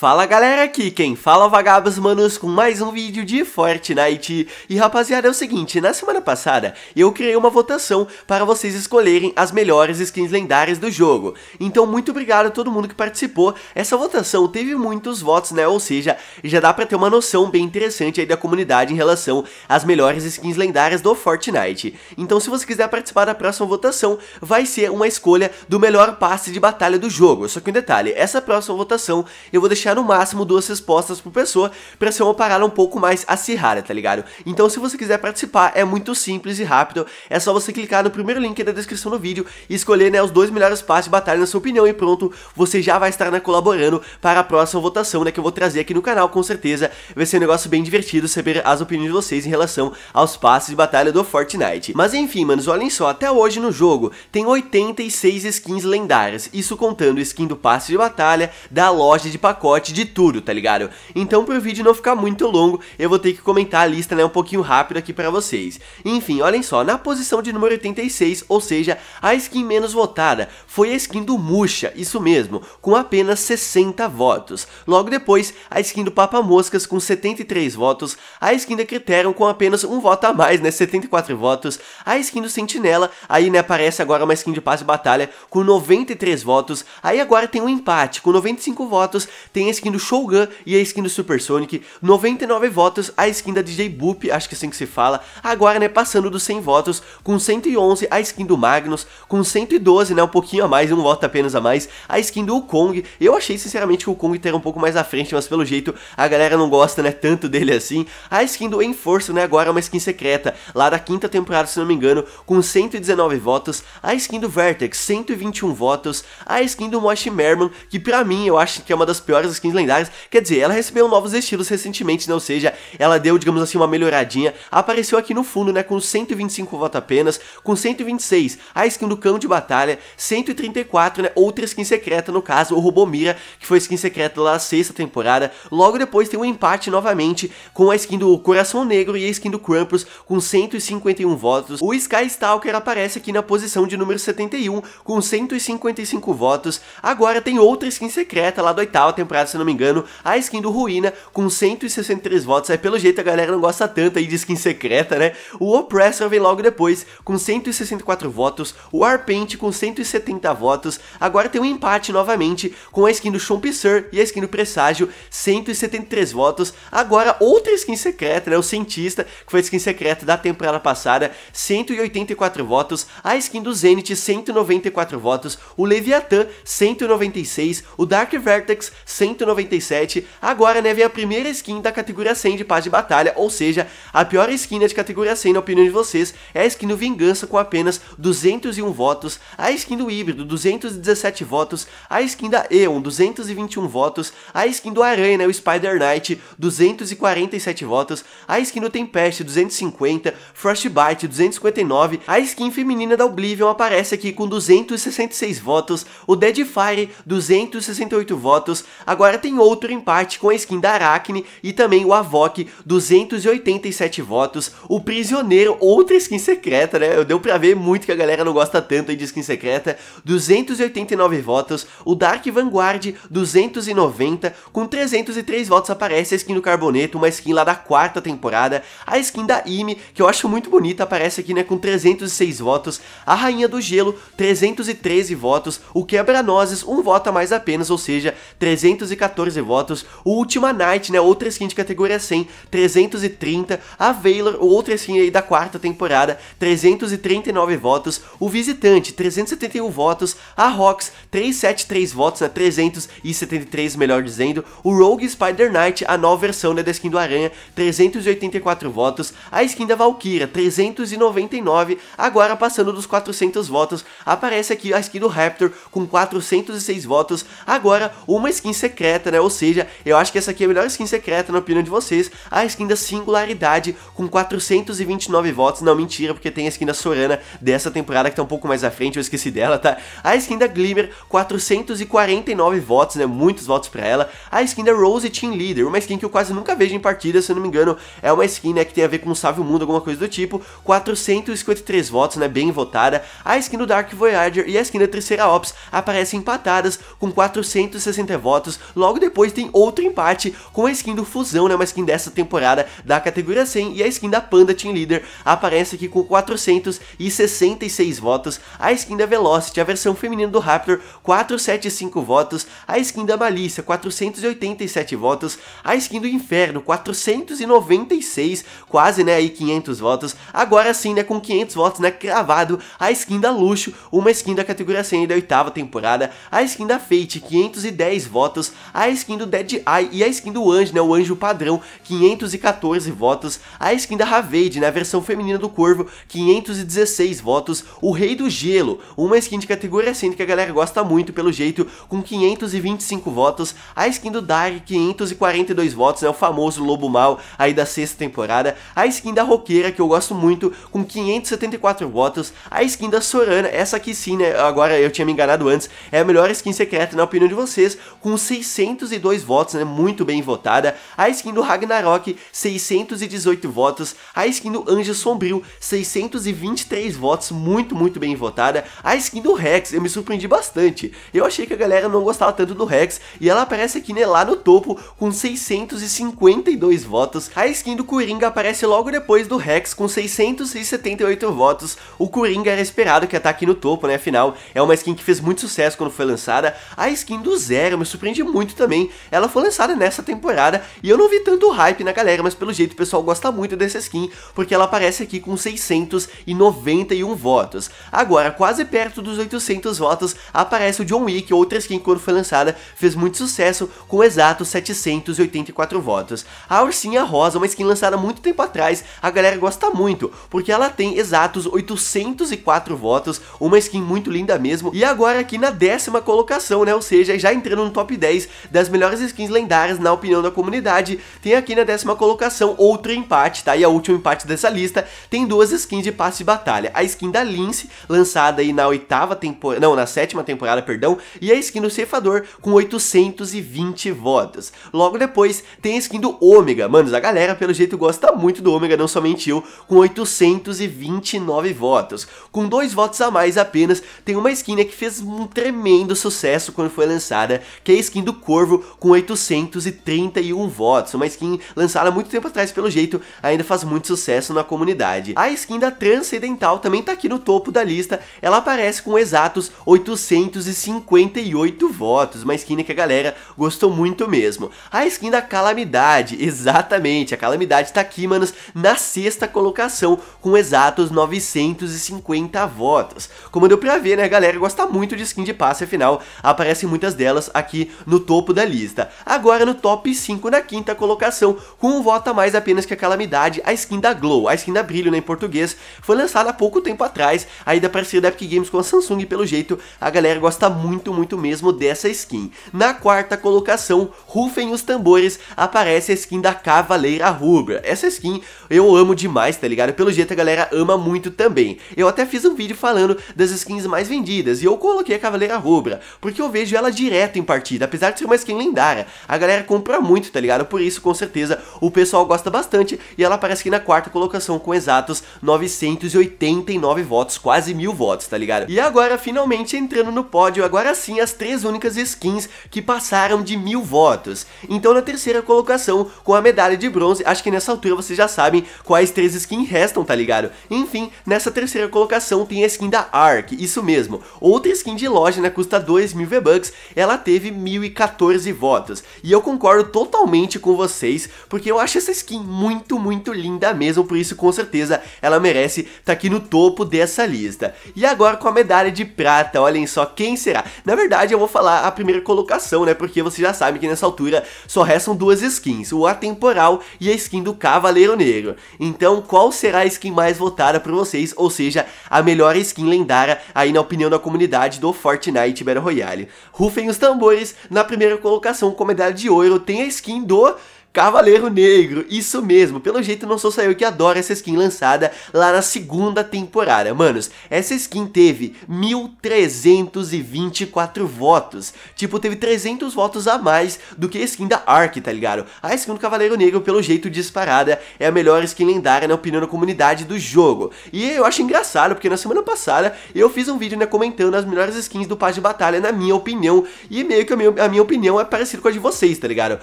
Fala galera, aqui quem fala é Vagabos Manos com mais um vídeo de Fortnite. E rapaziada, é o seguinte, na semana passada eu criei uma votação para vocês escolherem as melhores skins lendárias do jogo. Então muito obrigado a todo mundo que participou, essa votação teve muitos votos, né, ou seja, já dá pra ter uma noção bem interessante aí da comunidade em relação às melhores skins lendárias do Fortnite. Então se você quiser participar da próxima votação, vai ser uma escolha do melhor passe de batalha do jogo. Só que um detalhe, essa próxima votação eu vou deixar deixar no máximo duas respostas por pessoa para ser uma parada um pouco mais acirrada, tá ligado? Então se você quiser participar, é muito simples e rápido, é só você clicar no primeiro link da descrição do vídeo e escolher né, os dois melhores passos de batalha na sua opinião e pronto, você já vai estar né, colaborando para a próxima votação né, que eu vou trazer aqui no canal, com certeza vai ser um negócio bem divertido saber as opiniões de vocês em relação aos passes de batalha do Fortnite. Mas enfim, manos, olhem só, até hoje no jogo tem 86 skins lendárias, isso contando skin do passe de batalha, da loja de pacote pacote de tudo, tá ligado? Então pro vídeo não ficar muito longo, eu vou ter que comentar a lista né, um pouquinho rápido aqui pra vocês. Enfim, olhem só, na posição de número 86, ou seja, a skin menos votada foi a skin do Musha, isso mesmo, com apenas 60 votos. Logo depois, a skin do Papa Moscas com 73 votos, a skin da Criterion com apenas um voto a mais, né, 74 votos, a skin do Sentinela, aí né, aparece agora uma skin de passe batalha com 93 votos, aí agora tem um empate com 95 votos, tem a skin do Shogun e a skin do Super Sonic, 99 votos a skin da DJ Boop, acho que é assim que se fala, agora né, passando dos 100 votos, com 111 a skin do Magnus, com 112 né, um pouquinho a mais, um voto apenas a mais, a skin do Kong, eu achei sinceramente que o Kong teria um pouco mais à frente, mas pelo jeito a galera não gosta né, tanto dele assim, a skin do Enforço né, agora é uma skin secreta, lá da quinta temporada se não me engano, com 119 votos, a skin do Vertex, 121 votos, a skin do Mosh Merman, que pra mim eu acho que é uma das piores skins lendárias. Quer dizer, ela recebeu novos estilos recentemente, né? Ou seja, ela deu, digamos assim, uma melhoradinha. Apareceu aqui no fundo, né? Com 125 votos apenas, com 126 a skin do cão de batalha, 134, né? Outra skin secreta, no caso, o Robomira, que foi skin secreta lá na sexta temporada. Logo depois tem um empate novamente com a skin do Coração Negro e a skin do Krampus com 151 votos. O Sky Stalker aparece aqui na posição de número 71 com 155 votos. Agora tem outra skin secreta lá da oitava temporada se não me engano, a skin do Ruína com 163 votos. é pelo jeito a galera não gosta tanto aí de skin secreta, né? O Oppressor vem logo depois com 164 votos, o Arpente com 170 votos. Agora tem um empate novamente com a skin do Chompisseur e a skin do Presságio, 173 votos. Agora outra skin secreta, né? O Cientista, que foi a skin secreta da temporada passada, 184 votos. A skin do Zenith, 194 votos. O Leviathan, 196. O Dark Vertex, 100 197, agora né, vem a primeira skin da categoria 100 de paz de batalha, ou seja, a pior skin de categoria 100 na opinião de vocês é a skin do Vingança com apenas 201 votos, a skin do Híbrido 217 votos, a skin da Eon 221 votos, a skin do Aranha, né, o Spider Knight 247 votos, a skin do Tempest 250, Frostbite 259, a skin feminina da Oblivion aparece aqui com 266 votos, o Deadfire 268 votos, agora Agora tem outro empate com a skin da Aracne e também o Avok, 287 votos. O Prisioneiro, outra skin secreta, né? Eu deu pra ver muito que a galera não gosta tanto aí de skin secreta. 289 votos. O Dark Vanguard, 290. Com 303 votos aparece a skin do Carboneto, uma skin lá da quarta temporada. A skin da Imi que eu acho muito bonita, aparece aqui, né? Com 306 votos. A Rainha do Gelo, 313 votos. O Quebra-Nozes, um voto a mais apenas, ou seja, 300 314 votos, o Ultima Knight, né, outra skin de categoria 100, 330, a Valor, outra skin aí da quarta temporada, 339 votos, o Visitante, 371 votos, a Rox, 373 votos, né, 373 melhor dizendo, o Rogue Spider Knight, a nova versão né, da skin do Aranha, 384 votos, a skin da Valkyra, 399, agora passando dos 400 votos, aparece aqui a skin do Raptor com 406 votos, agora uma skin secreta secreta, né? Ou seja, eu acho que essa aqui é a melhor skin secreta, na opinião de vocês. A skin da Singularidade, com 429 votos. Não, mentira, porque tem a skin da Sorana dessa temporada, que tá um pouco mais à frente, eu esqueci dela, tá? A skin da Glimmer, 449 votos, né? Muitos votos pra ela. A skin da Rose Team Leader, uma skin que eu quase nunca vejo em partida, se eu não me engano. É uma skin, né, que tem a ver com Save o Mundo, alguma coisa do tipo. 453 votos, né? Bem votada. A skin do Dark Voyager e a skin da Terceira Ops aparecem empatadas com 460 votos. Logo depois tem outro empate com a skin do Fusão, né? Uma skin dessa temporada da categoria 100. E a skin da Panda Team Leader aparece aqui com 466 votos. A skin da Velocity, a versão feminina do Raptor, 475 votos. A skin da Malícia, 487 votos. A skin do Inferno, 496, quase, né? Aí 500 votos. Agora sim, né? Com 500 votos, né? Cravado a skin da Luxo, uma skin da categoria 100 da oitava temporada. A skin da Fate, 510 votos a skin do Dead Eye e a skin do Anjo, né, o Anjo padrão, 514 votos, a skin da Ravade, né, versão feminina do Corvo, 516 votos, o Rei do Gelo, uma skin de categoria 100 que a galera gosta muito pelo jeito, com 525 votos, a skin do Dari, 542 votos, né, o famoso Lobo Mal aí da sexta temporada, a skin da Roqueira, que eu gosto muito, com 574 votos, a skin da Sorana, essa aqui sim, né, agora eu tinha me enganado antes, é a melhor skin secreta na opinião de vocês, com 600 602 votos, né? Muito bem votada. A skin do Ragnarok, 618 votos. A skin do Anjo Sombrio, 623 votos, muito, muito bem votada. A skin do Rex, eu me surpreendi bastante. Eu achei que a galera não gostava tanto do Rex, e ela aparece aqui, né, lá no topo, com 652 votos. A skin do Coringa aparece logo depois do Rex, com 678 votos. O Coringa era esperado que ia estar tá aqui no topo, né, afinal, é uma skin que fez muito sucesso quando foi lançada. A skin do Zero me surpreende muito muito também. Ela foi lançada nessa temporada e eu não vi tanto hype na galera, mas pelo jeito o pessoal gosta muito dessa skin, porque ela aparece aqui com 691 votos. Agora, quase perto dos 800 votos, aparece o John Wick, outra skin que quando foi lançada fez muito sucesso, com exatos 784 votos. A Ursinha Rosa, uma skin lançada muito tempo atrás, a galera gosta muito, porque ela tem exatos 804 votos, uma skin muito linda mesmo, e agora aqui na décima colocação, né, ou seja, já entrando no top 10 das melhores skins lendárias na opinião da comunidade, tem aqui na décima colocação outro empate, tá? E a última empate dessa lista tem duas skins de passe de batalha. A skin da Lince, lançada aí na oitava temporada, não, na sétima temporada, perdão, e a skin do Ceifador com 820 votos. Logo depois tem a skin do Ômega, manos, a galera pelo jeito gosta muito do Ômega, não somente eu, com 829 votos. Com dois votos a mais apenas, tem uma skin né, que fez um tremendo sucesso quando foi lançada, que é a skin do do Corvo com 831 votos, uma skin lançada há muito tempo atrás pelo jeito, ainda faz muito sucesso na comunidade. A skin da Transcendental também tá aqui no topo da lista, ela aparece com exatos 858 votos, uma skin que a galera gostou muito mesmo. A skin da Calamidade, exatamente, a Calamidade tá aqui, manos, na sexta colocação com exatos 950 votos. Como deu pra ver, né, a galera gosta muito de skin de passe, afinal, aparecem muitas delas aqui no no topo da lista. Agora no top 5 na quinta colocação, com um voto a mais apenas que a Calamidade, a skin da Glow, a skin da Brilho né, em português, foi lançada há pouco tempo atrás, Aí da parceria da Epic Games com a Samsung, e pelo jeito a galera gosta muito, muito mesmo dessa skin. Na quarta colocação, Rufem os Tambores, aparece a skin da Cavaleira Rubra. Essa skin eu amo demais, tá ligado? Pelo jeito a galera ama muito também. Eu até fiz um vídeo falando das skins mais vendidas, e eu coloquei a Cavaleira Rubra, porque eu vejo ela direto em partida, apesar apesar de ser uma skin lendária. A galera compra muito, tá ligado? Por isso, com certeza, o pessoal gosta bastante e ela aparece aqui na quarta colocação com exatos 989 votos, quase mil votos, tá ligado? E agora, finalmente, entrando no pódio, agora sim, as três únicas skins que passaram de mil votos. Então, na terceira colocação, com a medalha de bronze, acho que nessa altura vocês já sabem quais três skins restam, tá ligado? Enfim, nessa terceira colocação tem a skin da Ark, isso mesmo. Outra skin de loja, né, custa 2 mil V-Bucks, ela teve 1.000 14 votos. E eu concordo totalmente com vocês, porque eu acho essa skin muito, muito linda mesmo, por isso com certeza ela merece estar tá aqui no topo dessa lista. E agora com a medalha de prata, olhem só quem será. Na verdade eu vou falar a primeira colocação, né, porque vocês já sabem que nessa altura só restam duas skins, o atemporal e a skin do Cavaleiro Negro. Então qual será a skin mais votada por vocês, ou seja, a melhor skin lendária aí na opinião da comunidade do Fortnite Battle Royale. Rufem os tambores na primeira colocação com medalha de ouro tem a skin do Cavaleiro Negro, isso mesmo, pelo jeito não sou só eu que adoro essa skin lançada lá na segunda temporada. Manos, essa skin teve 1.324 votos, tipo, teve 300 votos a mais do que a skin da Ark, tá ligado? A skin do Cavaleiro Negro, pelo jeito disparada, é a melhor skin lendária na opinião da comunidade do jogo. E eu acho engraçado, porque na semana passada eu fiz um vídeo, né, comentando as melhores skins do Paz de Batalha, na minha opinião, e meio que a minha, a minha opinião é parecida com a de vocês, tá ligado?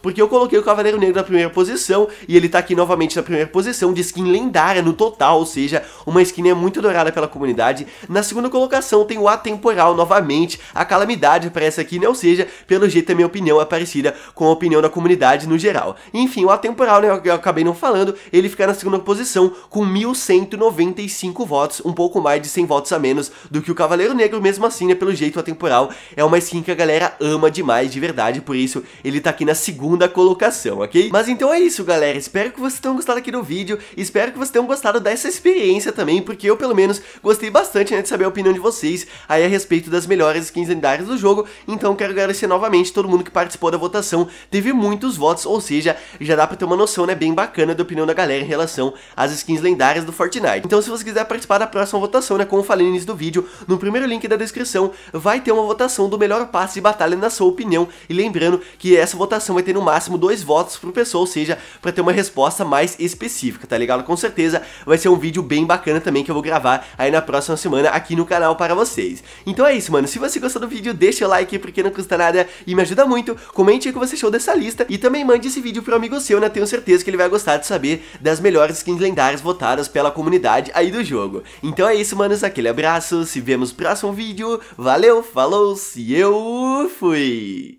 Porque eu coloquei o Cavaleiro Negro na primeira posição, e ele tá aqui novamente na primeira posição de skin lendária no total, ou seja, uma skin é muito adorada pela comunidade. Na segunda colocação tem o Atemporal novamente, a Calamidade aparece aqui, né? Ou seja, pelo jeito a minha opinião é parecida com a opinião da comunidade no geral. Enfim, o Atemporal, né? Eu acabei não falando, ele fica na segunda posição com 1.195 votos, um pouco mais de 100 votos a menos do que o Cavaleiro Negro, mesmo assim, né? Pelo jeito o Atemporal é uma skin que a galera ama demais, de verdade, por isso ele tá aqui na segunda colocação, ok? Mas então é isso, galera. Espero que vocês tenham gostado aqui do vídeo. Espero que vocês tenham gostado dessa experiência também, porque eu, pelo menos, gostei bastante né, de saber a opinião de vocês aí a respeito das melhores skins lendárias do jogo. Então quero agradecer novamente todo mundo que participou da votação. Teve muitos votos, ou seja, já dá pra ter uma noção, né, bem bacana da opinião da galera em relação às skins lendárias do Fortnite. Então se você quiser participar da próxima votação, né, como eu falei no início do vídeo, no primeiro link da descrição vai ter uma votação do melhor passe de batalha na sua opinião. E lembrando que essa votação vai ter no máximo dois votos pro pessoal, ou seja, para ter uma resposta mais específica, tá ligado? Com certeza vai ser um vídeo bem bacana também que eu vou gravar aí na próxima semana aqui no canal para vocês. Então é isso, mano. Se você gostou do vídeo, deixa o like porque não custa nada e me ajuda muito. Comente o que você achou dessa lista e também mande esse vídeo pro amigo seu, né? Tenho certeza que ele vai gostar de saber das melhores skins lendárias votadas pela comunidade aí do jogo. Então é isso, manos. Aquele abraço. Se vemos no próximo vídeo. Valeu, falou, se eu fui!